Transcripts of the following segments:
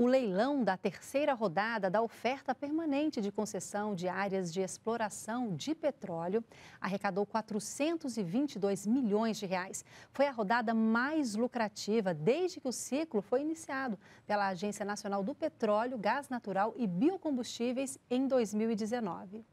o leilão da terceira rodada da oferta permanente de concessão de áreas de exploração de petróleo arrecadou 422 milhões de reais. Foi a rodada mais lucrativa desde que o ciclo foi iniciado pela Agência Nacional do Petróleo, Gás Natural e Biocombustíveis em 2019.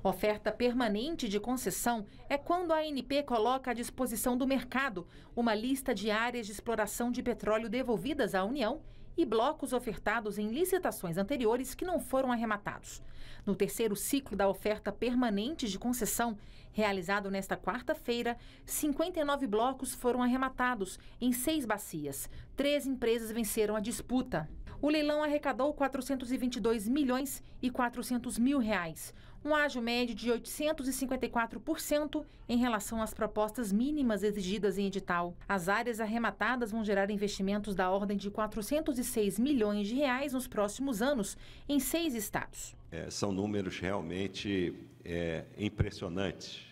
Oferta permanente de concessão é quando a ANP coloca à disposição do mercado uma lista de áreas de exploração de petróleo devolvidas à União e blocos ofertados em licitações anteriores que não foram arrematados. No terceiro ciclo da oferta permanente de concessão, realizado nesta quarta-feira, 59 blocos foram arrematados em seis bacias. Três empresas venceram a disputa. O leilão arrecadou 422 milhões e 400 mil reais um ágio médio de 854% em relação às propostas mínimas exigidas em edital. As áreas arrematadas vão gerar investimentos da ordem de 406 milhões de reais nos próximos anos em seis estados. É, são números realmente é, impressionantes,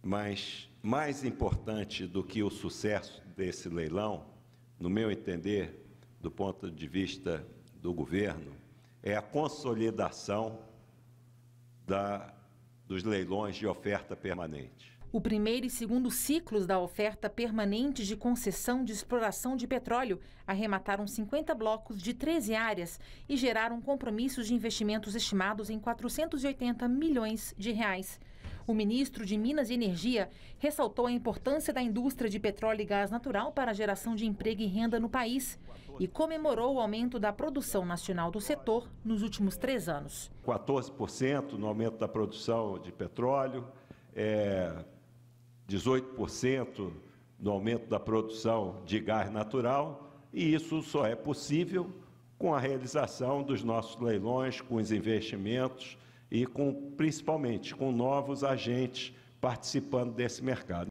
mas mais importante do que o sucesso desse leilão, no meu entender, do ponto de vista do governo, é a consolidação da, dos leilões de oferta permanente. O primeiro e segundo ciclos da oferta permanente de concessão de exploração de petróleo arremataram 50 blocos de 13 áreas e geraram compromissos de investimentos estimados em 480 milhões de reais. O ministro de Minas e Energia ressaltou a importância da indústria de petróleo e gás natural para a geração de emprego e renda no país e comemorou o aumento da produção nacional do setor nos últimos três anos. 14% no aumento da produção de petróleo, é, 18% no aumento da produção de gás natural, e isso só é possível com a realização dos nossos leilões, com os investimentos e com, principalmente com novos agentes participando desse mercado.